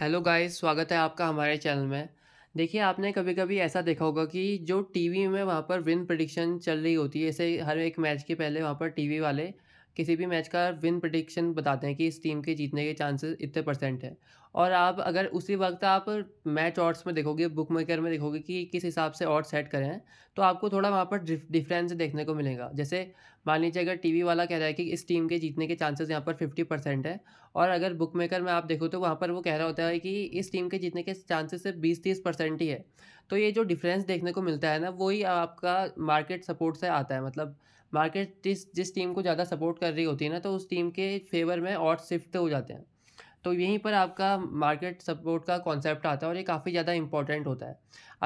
hello guys स्वागत है आपका हमारे चैनल में देखिए आपने कभी कभी ऐसा देखा होगा कि जो टीवी में वहाँ पर विन प्रडिक्शन चल रही होती है ऐसे हर एक मैच के पहले वहाँ पर टीवी वाले किसी भी मैच का विन प्रडिक्शन बताते हैं कि इस टीम के जीतने के चांसेस इतने परसेंट है और आप अगर उसी वक्त आप मैच ऑर्ड्स में देखोगे बुक मेकर में देखोगे कि किस हिसाब से ऑड सेट करें हैं तो आपको थोड़ा वहाँ पर डिफरेंस देखने को मिलेगा जैसे मान लीजिए अगर टीवी वाला कह रहा है कि इस टीम के जीतने के चांसेस यहाँ पर फिफ्टी परसेंट है और अगर बुक मेकर में आप देखो तो वहाँ पर वो कह रहा होता है कि इस टीम के जीतने के चांसेस सिर्फ बीस तीस परसेंट ही है तो ये जो डिफरेंस देखने को मिलता है ना वही आपका मार्केट सपोर्ट से आता है मतलब मार्केट जिस जिस टीम को ज़्यादा सपोर्ट कर रही होती है ना तो उस टीम के फेवर में ऑड शिफ्ट हो जाते हैं तो यहीं पर आपका मार्केट सपोर्ट का कॉन्सेप्ट आता है और ये काफ़ी ज़्यादा इंपॉर्टेंट होता है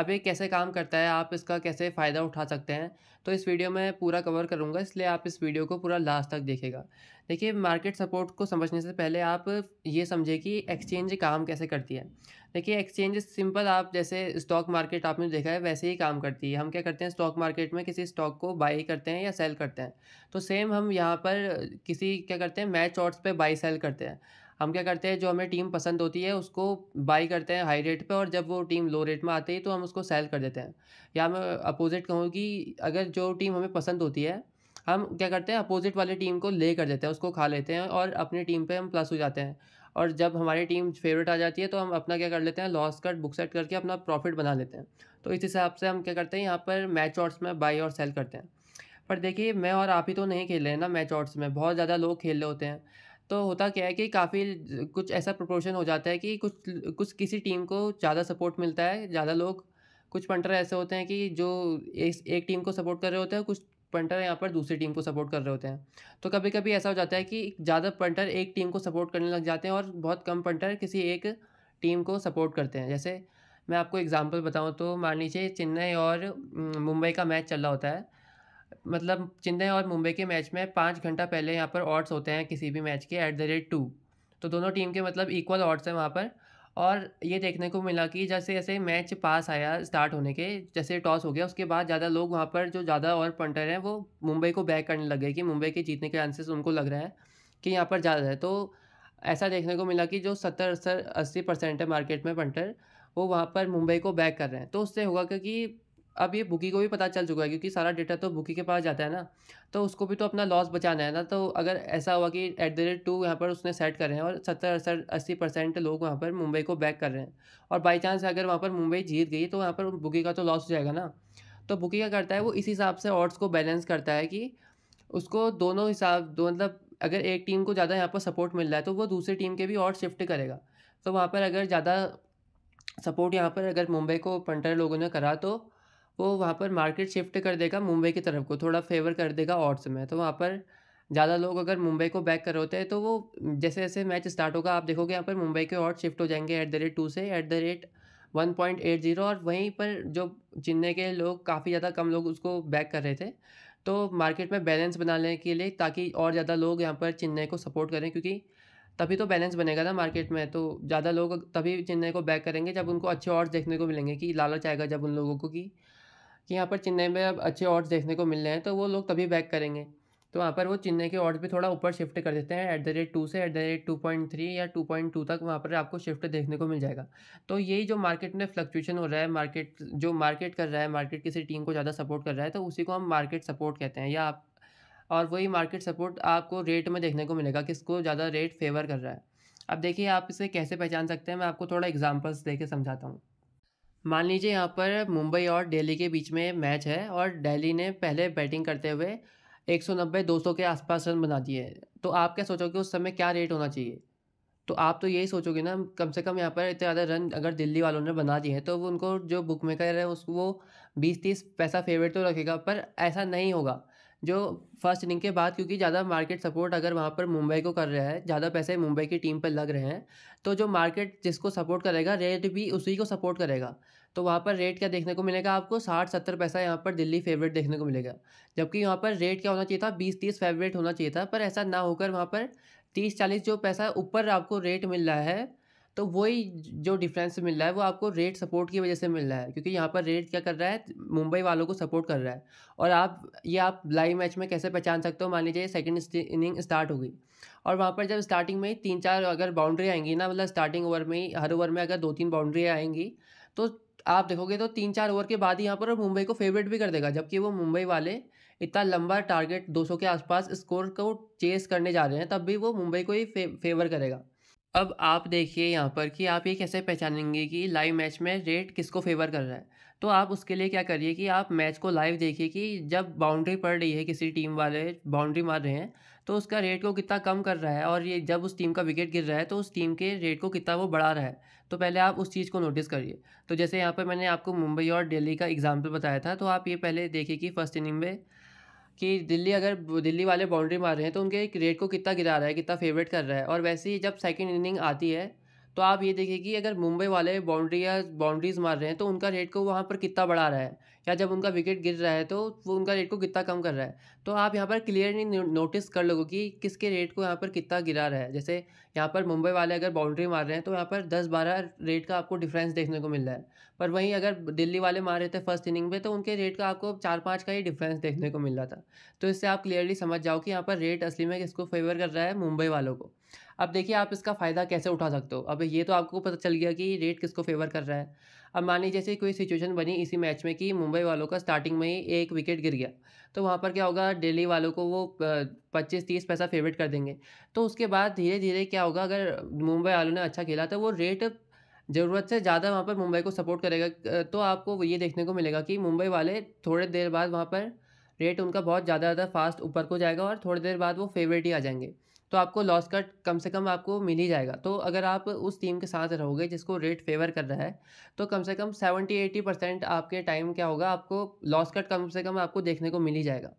अब ये कैसे काम करता है आप इसका कैसे फ़ायदा उठा सकते हैं तो इस वीडियो में पूरा कवर करूँगा इसलिए आप इस वीडियो को पूरा लास्ट तक देखेगा देखिए मार्केट सपोर्ट को समझने से पहले आप ये समझे कि एक्सचेंज काम कैसे करती है देखिए एक्सचेंज सिंपल आप जैसे स्टॉक मार्केट आपने देखा है वैसे ही काम करती है हम क्या करते हैं स्टॉक मार्केट में किसी स्टॉक को बाई करते हैं या सेल करते हैं तो सेम हम यहाँ पर किसी क्या करते हैं मैच ऑर्ड्स पे बाई सेल करते हैं हम क्या करते हैं जो हमें टीम पसंद होती है उसको बाई करते हैं हाई रेट पे और जब वो टीम लो रेट में आती है तो हम उसको सेल कर देते हैं या मैं अपोजिट कहूँ कि अगर जो टीम हमें पसंद होती है हम क्या करते हैं अपोजिट वाली टीम को ले कर देते हैं उसको खा लेते हैं और अपनी टीम पे हम प्लस हो जाते हैं और जब हमारी टीम फेवरेट आ जाती है तो हम अपना क्या कर लेते हैं लॉस कट बुक सेट करके अपना प्रॉफिट बना लेते हैं तो इस हिसाब से हम क्या करते हैं यहाँ पर मैच ऑट्स में बाई और सेल करते हैं पर देखिए मैं और आप ही तो नहीं खेल रहे हैं ना मैच ऑट्स में बहुत ज़्यादा लोग खेल रहे होते हैं तो होता क्या है कि काफ़ी कुछ ऐसा प्रपोर्शन हो जाता है कि कुछ कुछ किसी टीम को ज़्यादा सपोर्ट मिलता है ज़्यादा लोग कुछ पंटर ऐसे होते हैं कि जो एक, एक टीम को सपोर्ट कर रहे होते हैं कुछ पंटर यहाँ पर दूसरी टीम को सपोर्ट कर रहे होते हैं तो कभी कभी ऐसा हो जाता है कि ज़्यादा पंटर एक टीम को सपोर्ट करने लग जाते हैं और बहुत कम पंटर किसी एक टीम को सपोर्ट करते हैं जैसे मैं आपको एग्जांपल बताऊं तो मान लीजिए चेन्नई और मुंबई का मैच चल रहा होता है मतलब चेन्नई और मुंबई के मैच में पाँच घंटा पहले यहाँ पर ऑड्स होते हैं किसी भी मैच के एट द रेट टू तो दोनों टीम के मतलब इक्वल ऑड्स हैं वहाँ पर और ये देखने को मिला कि जैसे जैसे मैच पास आया स्टार्ट होने के जैसे टॉस हो गया उसके बाद ज़्यादा लोग वहाँ पर जो ज़्यादा और पंटर हैं वो मुंबई को बैक करने लग गए कि मुंबई के जीतने के चांसेस उनको लग रहा है कि यहाँ पर ज़्यादा है तो ऐसा देखने को मिला कि जो सत्तर अस्सी परसेंट है मार्केट में पंटर वो वहाँ पर मुंबई को बैक कर रहे हैं तो उससे होगा क्योंकि अब ये बुकी को भी पता चल चुका है क्योंकि सारा डेटा तो बुकी के पास जाता है ना तो उसको भी तो अपना लॉस बचाना है ना तो अगर ऐसा हुआ कि एट द रेट टू यहाँ पर उसने सेट कर रहे हैं और सत्तर अड़सठ अस्सी परसेंट लोग वहाँ पर मुंबई को बैक कर रहे हैं और बाई चांस अगर वहाँ पर मुंबई जीत गई तो वहाँ पर बुकी का तो लॉस हो जाएगा ना तो बुकी क्या करता है वो इस हिसाब से ऑर्ड्स को बैलेंस करता है कि उसको दोनों हिसाब दो मतलब अगर एक टीम को ज़्यादा यहाँ पर सपोर्ट मिल रहा है तो वो दूसरी टीम के भी ऑर्ड शिफ्ट करेगा तो वहाँ पर अगर ज़्यादा सपोर्ट यहाँ पर अगर मुंबई को पंटर लोगों ने करा तो वो वहाँ पर मार्केट शिफ्ट कर देगा मुंबई की तरफ को थोड़ा फेवर कर देगा ऑड्स में तो वहाँ पर ज़्यादा लोग अगर मुंबई को बैक कर होते हैं तो वो जैसे जैसे मैच स्टार्ट होगा आप देखोगे यहाँ पर मुंबई के ऑड शिफ्ट हो जाएंगे एट द रेट टू से at the rate one point eight zero और वहीं पर जो चेन्नई के लोग काफ़ी ज़्यादा कम लोग उसको बैक कर रहे थे तो मार्केट में बैलेंस बनाने के लिए ताकि और ज़्यादा लोग यहाँ पर चेन्नई को सपोर्ट करें क्योंकि तभी तो बैलेंस बनेगा ना मार्केट में तो ज़्यादा लोग तभी चेन्नई को बैक करेंगे जब उनको अच्छे ऑर्ड्स देखने को मिलेंगे कि लालच आएगा जब उन लोगों को कि कि यहाँ पर चेन्नई में अब अच्छे ऑर्ड्स देखने को मिल रहे हैं तो वो लोग तभी बैक करेंगे तो वहाँ पर वो चेन्नई के ऑर्ड्स भी थोड़ा ऊपर शिफ्ट कर देते हैं एट द रेट टू से at the rate two point three या टू पॉइंट टू तक वहाँ पर आपको शिफ्ट देखने को मिल जाएगा तो यही जो मार्केट में फ्लक्चुएशन हो रहा है मार्केट जो मार्केट कर रहा है मार्केट किसी टीम को ज़्यादा सपोर्ट कर रहा है तो उसी को हम मार्केट सपोर्ट कहते हैं या आप और वही मार्केट सपोर्ट आपको रेट में देखने को मिलेगा किसको ज़्यादा रेट फेवर कर रहा है अब देखिए आप इसे कैसे पहचान सकते हैं मैं आपको थोड़ा एग्जाम्पल्स दे के समझाता हूँ मान लीजिए यहाँ पर मुंबई और दिल्ली के बीच में मैच है और दिल्ली ने पहले बैटिंग करते हुए 190 200 के आसपास रन बना दिए तो आप क्या सोचोगे उस समय क्या रेट होना चाहिए तो आप तो यही सोचोगे ना कम से कम यहाँ पर इतने ज़्यादा रन अगर दिल्ली वालों ने बना दिए हैं तो उनको जो बुक मेकर है उसको वो बीस तीस पैसा फेवरेट तो रखेगा पर ऐसा नहीं होगा जो फर्स्ट इनिंग के बाद क्योंकि ज़्यादा मार्केट सपोर्ट अगर वहाँ पर मुंबई को कर रहा है ज़्यादा पैसे मुंबई की टीम पर लग रहे हैं तो जो मार्केट जिसको सपोर्ट करेगा रेट भी उसी को सपोर्ट करेगा तो वहाँ पर रेट क्या देखने को मिलेगा आपको साठ सत्तर पैसा यहाँ पर दिल्ली फेवरेट देखने को मिलेगा जबकि यहाँ पर रेट क्या होना चाहिए था बीस तीस फेवरेट होना चाहिए था पर ऐसा ना होकर वहाँ पर तीस चालीस जो पैसा ऊपर आपको रेट मिल रहा है तो वही जो डिफरेंस मिल रहा है वो आपको रेट सपोर्ट की वजह से मिल रहा है क्योंकि यहाँ पर रेट क्या कर रहा है मुंबई वालों को सपोर्ट कर रहा है और आप ये आप लाइव मैच में कैसे पहचान सकते हो मान लीजिए सेकेंड इनिंग स्टार्ट होगी और वहाँ पर जब स्टार्टिंग में ही तीन चार अगर बाउंड्री आएंगी ना मतलब स्टार्टिंग ओवर में ही हर ओवर में अगर दो तीन बाउंड्री आएंगी तो आप देखोगे तो तीन चार ओवर के बाद ही यहाँ पर मुंबई को फेवरेट भी कर देगा जबकि वो मुंबई वाले इतना लंबा टारगेट 200 के आसपास स्कोर को चेस करने जा रहे हैं तब भी वो मुंबई को ही फे, फेवर करेगा अब आप देखिए यहाँ पर कि आप ये कैसे पहचानेंगे कि लाइव मैच में रेट किसको फेवर कर रहा है तो आप उसके लिए क्या करिए कि आप मैच को लाइव देखिए कि जब बाउंड्री पड़ रही है किसी टीम वाले बाउंड्री मार रहे हैं तो उसका रेट को कितना कम कर रहा है और ये जब उस टीम का विकेट गिर रहा है तो उस टीम के रेट को कितना वो बढ़ा रहा है तो पहले आप उस चीज़ को नोटिस करिए तो जैसे यहाँ पर मैंने आपको मुंबई और दिल्ली का एग्जाम्पल बताया था तो आप ये पहले देखिए कि फ़र्स्ट इनिंग में कि दिल्ली अगर दिल्ली वाले बाउंड्री मार रहे हैं तो उनके एक रेट को कितना गिरा रहा है कितना फेवरेट कर रहा है और वैसे ही जब सेकेंड इनिंग आती है तो आप ये देखिए कि अगर मुंबई वाले बाउंड्री या बाउंड्रीज मार रहे हैं तो उनका रेट को वहाँ पर कितना बढ़ा रहा है या जब उनका विकेट गिर रहा है तो वो उनका रेट को कितना कम कर रहा है तो आप यहाँ पर क्लियरली नोटिस कर लोगों कि किसके रेट को यहाँ पर कितना गिरा रहा है जैसे यहाँ पर मुंबई वाले अगर बाउंड्री मार रहे हैं तो यहाँ पर दस बारह रेट का आपको डिफरेंस देखने को मिल रहा है पर वहीं अगर दिल्ली वाले मार रहे थे फर्स्ट इनिंग में तो उनके रेट का आपको चार पाँच का ही डिफरेंस देखने को मिल रहा था तो इससे आप क्लियरली समझ जाओ कि यहाँ पर रेट असली में किसको फेवर कर रहा है मुंबई वालों को अब देखिए आप इसका फ़ायदा कैसे उठा सकते हो अब ये तो आपको पता चल गया कि रेट किसको फेवर कर रहा है अब मान लीजिए जैसे कोई सिचुएशन बनी इसी मैच में कि मुंबई वालों का स्टार्टिंग में ही एक विकेट गिर गया तो वहाँ पर क्या होगा दिल्ली वालों को वो पच्चीस तीस पैसा फेवरेट कर देंगे तो उसके बाद धीरे धीरे क्या होगा अगर मुंबई वालों ने अच्छा खेला तो वो रेट ज़रूरत से ज़्यादा वहाँ पर मुंबई को सपोर्ट करेगा तो आपको ये देखने को मिलेगा कि मुंबई वाले थोड़े देर बाद वहाँ पर रेट उनका बहुत ज़्यादा ज़्यादा फास्ट ऊपर को जाएगा और थोड़ी देर बाद वो फेवरेट ही आ जाएंगे तो आपको लॉस कट कम से कम आपको मिल ही जाएगा तो अगर आप उस टीम के साथ रहोगे जिसको रेट फेवर कर रहा है तो कम से कम सेवेंटी एटी परसेंट आपके टाइम क्या होगा आपको लॉस कट कम से कम आपको देखने को मिल ही जाएगा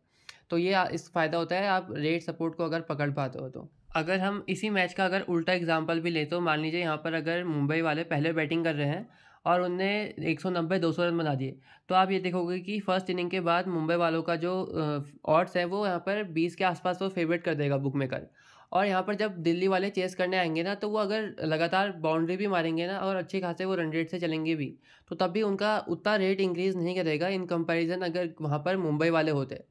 तो ये इस फ़ायदा होता है आप रेट सपोर्ट को अगर पकड़ पाते हो तो अगर हम इसी मैच का अगर उल्टा एग्जाम्पल भी ले तो मान लीजिए यहाँ पर अगर मुंबई वाले पहले बैटिंग कर रहे हैं और उनने एक सौ नब्बे दो सौ रन बना दिए तो आप ये देखोगे कि फर्स्ट इनिंग के बाद मुंबई वालों का जो ऑड्स है वो यहाँ पर बीस के आसपास वो तो फेवरेट कर देगा बुक मेकर और यहाँ पर जब दिल्ली वाले चेस करने आएंगे ना तो वो अगर लगातार बाउंड्री भी मारेंगे ना और अच्छे खासे वो रन रेट से चलेंगे भी तो तब भी उनका उतना रेट इंक्रीज़ नहीं करेगा इन कंपैरिजन अगर वहाँ पर मुंबई वाले होते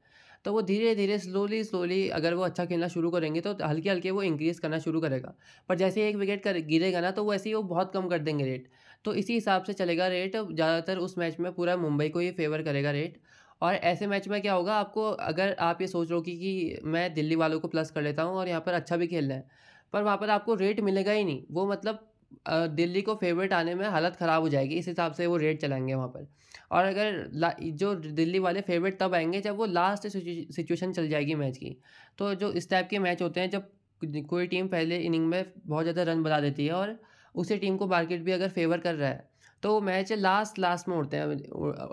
तो वो धीरे धीरे स्लोली स्लोली अगर वो अच्छा खेलना शुरू करेंगे तो हल्के हल्के वो इंक्रीज़ करना शुरू करेगा पर जैसे ही एक विकेट कर गिरेगा ना तो वैसे ही वो बहुत कम कर देंगे रेट तो इसी हिसाब से चलेगा रेट ज़्यादातर उस मैच में पूरा मुंबई को ही फेवर करेगा रेट और ऐसे मैच में क्या होगा आपको अगर आप ये सोच रहे कि कि मैं दिल्ली वालों को प्लस कर लेता हूँ और यहाँ पर अच्छा भी खेल रहे है पर वहाँ पर आपको रेट मिलेगा ही नहीं वो मतलब दिल्ली को फेवरेट आने में हालत ख़राब हो जाएगी इस हिसाब से वो रेट चलाएंगे वहाँ पर और अगर जो दिल्ली वाले फेवरेट तब आएंगे जब वो लास्ट सिचुएशन चल जाएगी मैच की तो जो इस टाइप के मैच होते हैं जब कोई टीम पहले इनिंग में बहुत ज़्यादा रन बना देती है और उसी टीम को मार्केट भी अगर फेवर कर रहा है तो मैच लास्ट लास्ट में उड़ते हैं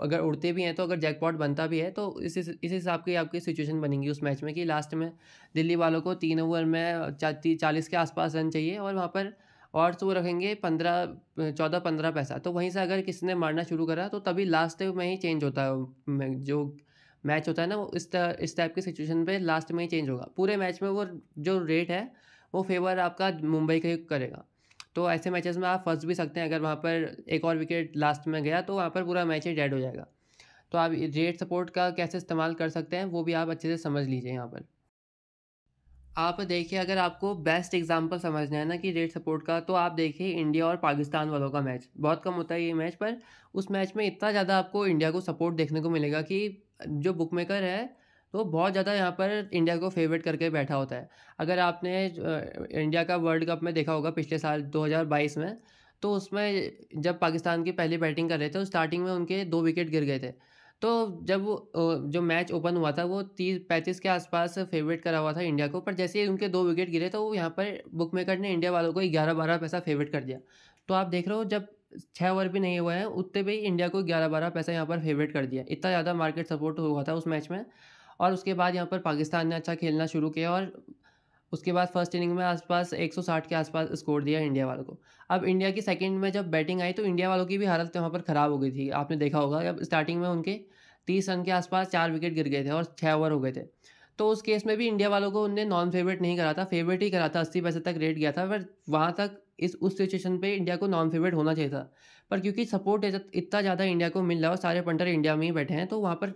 अगर उड़ते भी हैं तो अगर जैकपॉट बनता भी है तो इस इस हिसाब की आपकी सिचुएशन बनेगी उस मैच में कि लास्ट में दिल्ली वालों को तीन ओवर में चालीस के आसपास रन चाहिए और वहाँ पर और तो वो रखेंगे पंद्रह चौदह पंद्रह पैसा तो वहीं से अगर किसी ने मारना शुरू करा तो तभी लास्ट में ही चेंज होता है जो मैच होता है ना वो इस तरह इस टाइप की सिचुएशन पे लास्ट में ही चेंज होगा पूरे मैच में वो जो रेट है वो फेवर आपका मुंबई का ही करेगा तो ऐसे मैचेस में आप फंस भी सकते हैं अगर वहाँ पर एक और विकेट लास्ट में गया तो वहाँ पर पूरा मैच ही डेड हो जाएगा तो आप रेट सपोर्ट का कैसे इस्तेमाल कर सकते हैं वो भी आप अच्छे से समझ लीजिए यहाँ पर आप देखिए अगर आपको बेस्ट एग्जांपल समझना है ना कि रेट सपोर्ट का तो आप देखिए इंडिया और पाकिस्तान वालों का मैच बहुत कम होता है ये मैच पर उस मैच में इतना ज़्यादा आपको इंडिया को सपोर्ट देखने को मिलेगा कि जो बुक मेकर है तो बहुत ज़्यादा यहाँ पर इंडिया को फेवरेट करके बैठा होता है अगर आपने इंडिया का वर्ल्ड कप में देखा होगा पिछले साल 2022 में तो उसमें जब पाकिस्तान की पहली बैटिंग कर रहे थे तो स्टार्टिंग में उनके दो विकेट गिर गए थे तो जब जो मैच ओपन हुआ था वो तीस पैंतीस के आसपास फेवरेट करा हुआ था इंडिया को पर जैसे ही उनके दो विकेट गिरे तो यहाँ पर बुक मेकर ने इंडिया वालों को ग्यारह बारह पैसा फेवरेट कर दिया तो आप देख रहे हो जब छः ओवर भी नहीं हुए हैं उतने भी इंडिया को ग्यारह बारह पैसा यहाँ पर फेवरेट कर दिया इतना ज़्यादा मार्केट सपोर्ट हुआ था उस मैच में और उसके बाद यहाँ पर पाकिस्तान ने अच्छा खेलना शुरू किया और उसके बाद फर्स्ट इनिंग में आसपास 160 के आसपास स्कोर दिया इंडिया वालों को अब इंडिया की सेकंड में जब बैटिंग आई तो इंडिया वालों की भी हालत वहाँ पर ख़राब हो गई थी आपने देखा होगा अब स्टार्टिंग में उनके तीस रन के आसपास चार विकेट गिर गए थे और छः ओवर हो गए थे तो उस केस में भी इंडिया वालों को उनने नॉन फेवरेट नहीं करा था फेवरेट ही करा था अस्सी पैसे तक रेट गया था पर वहाँ तक इस उस सिचुएशन पे इंडिया को नॉन फेवरेट होना चाहिए था पर क्योंकि सपोर्ट इतना ज़्यादा इंडिया को मिल रहा है और सारे पंटर इंडिया में ही बैठे हैं तो वहाँ पर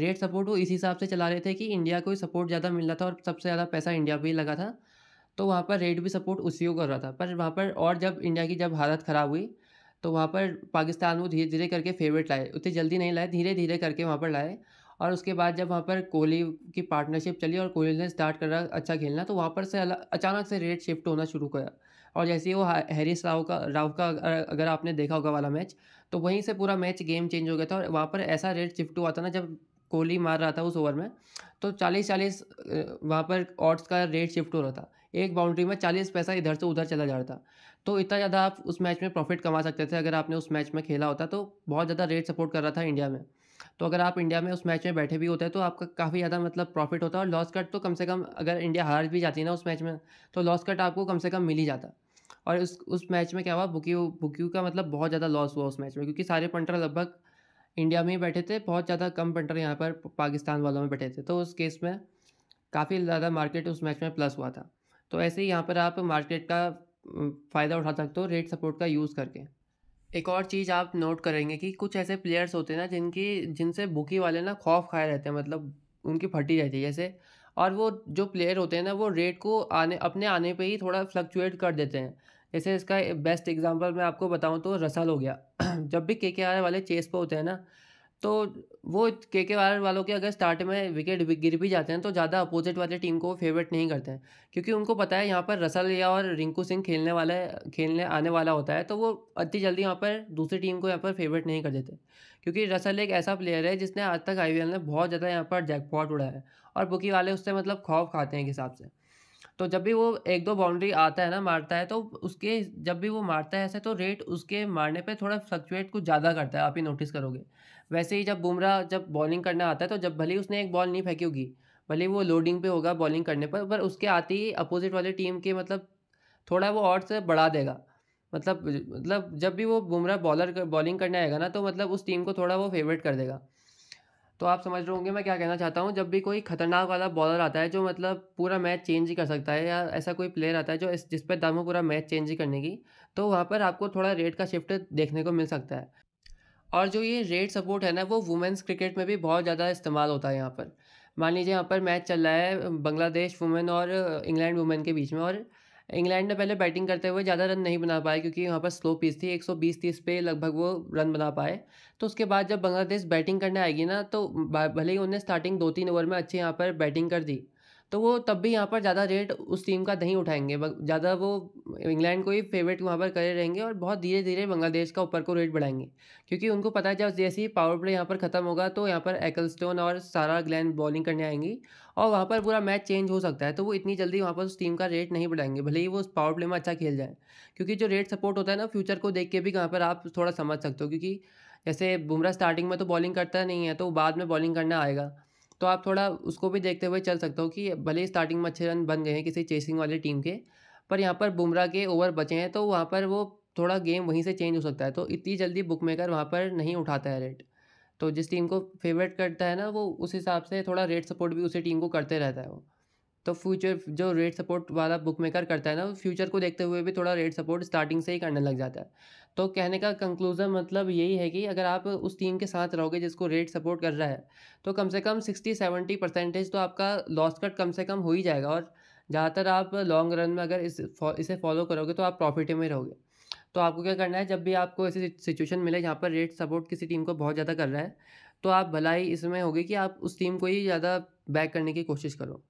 रेट सपोर्ट वो इसी हिसाब से चला रहे थे कि इंडिया को ही सपोर्ट ज़्यादा मिल रहा था और सबसे ज़्यादा पैसा इंडिया पर ही लगा था तो वहाँ पर रेट भी सपोर्ट उसी को कर रहा था पर वहाँ पर और जब इंडिया की जब हालत ख़राब हुई तो वहाँ पर पाकिस्तान वो धीरे धीरे करके फेवरेट लाए उतनी जल्दी नहीं लाए धीरे धीरे करके वहाँ पर लाए और उसके बाद जब वहाँ पर कोहली की पार्टनरशिप चली और कोहली ने स्टार्ट करा अच्छा खेलना तो वहाँ पर से अचानक से रेट शिफ्ट होना शुरू किया और जैसे ही वो हैरिस राव का राव का अगर आपने देखा होगा वाला मैच तो वहीं से पूरा मैच गेम चेंज हो गया था और वहाँ पर ऐसा रेट शिफ्ट हुआ था ना जब कोहली मार रहा था उस ओवर में तो चालीस चालीस वहाँ पर ऑट्स का रेट शिफ्ट हो रहा था एक बाउंड्री में चालीस पैसा इधर से उधर चला जा रहा था तो इतना ज़्यादा आप उस मैच में प्रॉफिट कमा सकते थे अगर आपने उस मैच में खेला होता तो बहुत ज़्यादा रेट सपोर्ट कर रहा था इंडिया में तो अगर आप इंडिया में उस मैच में बैठे भी होते हैं तो आपका काफ़ी ज़्यादा मतलब प्रॉफिट होता है और लॉस कट तो कम से कम अगर इंडिया हार भी जाती ना उस मैच में तो लॉस कट आपको कम से कम मिल ही जाता और उस उस मैच में क्या हुआ बुकी बुकी का मतलब बहुत ज़्यादा लॉस हुआ उस मैच में क्योंकि सारे पंटर लगभग इंडिया में ही बैठे थे बहुत ज़्यादा कम पेंटर यहाँ पर पाकिस्तान वालों में बैठे थे तो उस केस में काफ़ी ज़्यादा मार्केट उस मैच में प्लस हुआ था तो ऐसे ही यहाँ पर आप मार्केट का फ़ायदा उठा सकते हो रेट सपोर्ट का यूज़ करके एक और चीज़ आप नोट करेंगे कि कुछ ऐसे प्लेयर्स होते हैं ना जिनकी जिनसे बुकी वाले ना खौफ खाए रहते हैं मतलब उनकी फटी रहती है जैसे और वो जो प्लेयर होते हैं ना वो रेट को आने अपने आने पे ही थोड़ा फ्लक्चुएट कर देते हैं जैसे इसका बेस्ट एग्जांपल मैं आपको बताऊं तो रसल हो गया जब भी के के आर वाले चेस पे होते हैं ना तो वो के के आर वालों के अगर स्टार्ट में विकेट गिर भी जाते हैं तो ज़्यादा अपोजिट वाले टीम को फेवरेट नहीं करते हैं क्योंकि उनको पता है यहाँ पर रसल या और रिंकू सिंह खेलने वाला खेलने आने वाला होता है तो वो अति जल्दी यहाँ पर दूसरी टीम को यहाँ पर फेवरेट नहीं कर देते क्योंकि रसल एक ऐसा प्लेयर है जिसने आज तक आई ने बहुत ज़्यादा यहाँ पर जैकपॉट उड़ाया है और बुकी वाले उससे मतलब खौफ खाते हैं एक हिसाब से तो जब भी वो एक दो बाउंड्री आता है ना मारता है तो उसके जब भी वो मारता है ऐसे तो रेट उसके मारने पे थोड़ा फ्लक्चुएट कुछ ज़्यादा करता है आप ही नोटिस करोगे वैसे ही जब बुमराह जब बॉलिंग करना आता है तो जब भले ही उसने एक बॉल नहीं फेंकी होगी भले वो लोडिंग पे होगा बॉलिंग करने पर पर उसके आते ही अपोजिट वाली टीम के मतलब थोड़ा वो ऑड से बढ़ा देगा मतलब मतलब जब भी वो बुमराह बॉलर कर, बॉलिंग करने आएगा ना तो मतलब उस टीम को थोड़ा वो फेवरेट कर देगा तो आप समझ रहे होंगे मैं क्या कहना चाहता हूँ जब भी कोई खतरनाक वाला बॉलर आता है जो मतलब पूरा मैच चेंज ही कर सकता है या ऐसा कोई प्लेयर आता है जो इस जिस पर दम हो पूरा मैच चेंज ही करने की तो वहाँ पर आपको थोड़ा रेट का शिफ्ट देखने को मिल सकता है और जो ये रेट सपोर्ट है ना वो वुमेंस क्रिकेट में भी बहुत ज़्यादा इस्तेमाल होता है यहाँ पर मान लीजिए यहाँ पर मैच चल रहा है बांग्लादेश वुमेन और इंग्लैंड वुमेन के बीच में और इंग्लैंड ने पहले बैटिंग करते हुए ज़्यादा रन नहीं बना पाए क्योंकि वहाँ पर स्लो पिच थी 120-30 पे लगभग वो रन बना पाए तो उसके बाद जब बांग्लादेश बैटिंग करने आएगी ना तो भले ही उन्हें स्टार्टिंग दो तीन ओवर में अच्छे यहाँ पर बैटिंग कर दी तो वो तब भी यहाँ पर ज़्यादा रेट उस टीम का नहीं उठाएंगे ज़्यादा वो इंग्लैंड को ही फेवरेट वहाँ पर करे रहेंगे और बहुत धीरे धीरे बांग्लादेश का ऊपर को रेट बढ़ाएंगे क्योंकि उनको पता है जब जैसे ही पावर प्ले यहाँ पर ख़त्म होगा तो यहाँ पर एकलस्टोन और सारा ग्लैन बॉलिंग करने आएंगी और वहाँ पर पूरा मैच चेंज हो सकता है तो वो इतनी जल्दी वहाँ पर उस टीम का रेट नहीं बढ़ाएंगे भले ही वो उस पावर प्ले में अच्छा खेल जाए क्योंकि जो रेट सपोर्ट होता है ना फ्यूचर को देख के भी वहाँ पर आप थोड़ा समझ सकते हो क्योंकि जैसे बुमराह स्टार्टिंग में तो बॉलिंग करता नहीं है तो बाद में बॉलिंग करना आएगा तो आप थोड़ा उसको भी देखते हुए चल सकते हो कि भले ही स्टार्टिंग में अच्छे रन बन गए हैं किसी चेसिंग वाली टीम के पर यहाँ पर बुमराह के ओवर बचे हैं तो वहाँ पर वो थोड़ा गेम वहीं से चेंज हो सकता है तो इतनी जल्दी बुक मेकर वहाँ पर नहीं उठाता है रेट तो जिस टीम को फेवरेट करता है ना वो उस हिसाब से थोड़ा रेट सपोर्ट भी उसी टीम को करते रहता है वो तो फ्यूचर जो रेट सपोर्ट वाला बुक मेकर करता है ना फ्यूचर को देखते हुए भी थोड़ा रेट सपोर्ट स्टार्टिंग से ही करने लग जाता है तो कहने का कंक्लूजन मतलब यही है कि अगर आप उस टीम के साथ रहोगे जिसको रेट सपोर्ट कर रहा है तो कम से कम सिक्सटी सेवेंटी परसेंटेज तो आपका लॉस कट कम से कम हो ही जाएगा और ज़्यादातर आप लॉन्ग रन में अगर इस इसे फॉलो करोगे तो आप प्रॉफिट में रहोगे तो आपको क्या करना है जब भी आपको ऐसी सिचुएशन मिले जहाँ पर रेट सपोर्ट किसी टीम को बहुत ज़्यादा कर रहा है तो आप भलाई इसमें होगी कि आप उस टीम को ही ज़्यादा बैक करने की कोशिश करो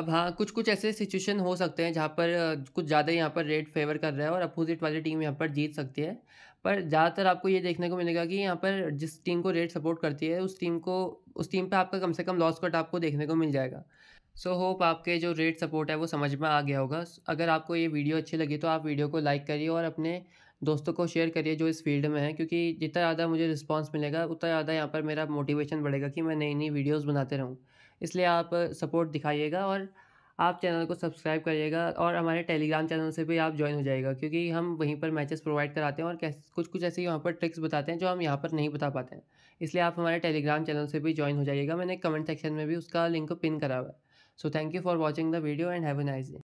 अब हाँ कुछ कुछ ऐसे सिचुएशन हो सकते हैं जहाँ पर कुछ ज़्यादा यहाँ पर रेड फेवर कर रहा है और अपोजिट वाली टीम यहाँ पर जीत सकती है पर ज़्यादातर आपको ये देखने को मिलेगा कि यहाँ पर जिस टीम को रेड सपोर्ट करती है उस टीम को उस टीम पर आपका कम से कम लॉस कट आपको देखने को मिल जाएगा सो so, होप आपके जो रेड सपोर्ट है वो समझ में आ गया होगा अगर आपको ये वीडियो अच्छी लगी तो आप वीडियो को लाइक करिए और अपने दोस्तों को शेयर करिए जो इस फील्ड में है क्योंकि जितना ज़्यादा मुझे रिस्पॉन्स मिलेगा उतना ज़्यादा यहाँ पर मेरा मोटिवेशन बढ़ेगा कि मैं नई नई वीडियोज़ बनाते रहूँ इसलिए आप सपोर्ट दिखाइएगा और आप चैनल को सब्सक्राइब करिएगा और हमारे टेलीग्राम चैनल से भी आप ज्वाइन हो जाएगा क्योंकि हम वहीं पर मैचेस प्रोवाइड कराते हैं और कुछ कुछ ऐसी यहाँ पर ट्रिक्स बताते हैं जो हम यहाँ पर नहीं बता पाते हैं इसलिए आप हमारे टेलीग्राम चैनल से भी ज्वाइन हो जाइएगा मैंने कमेंट सेक्शन में भी उसका लिंक पिन करा हुआ है so thank you for watching the video and have a nice day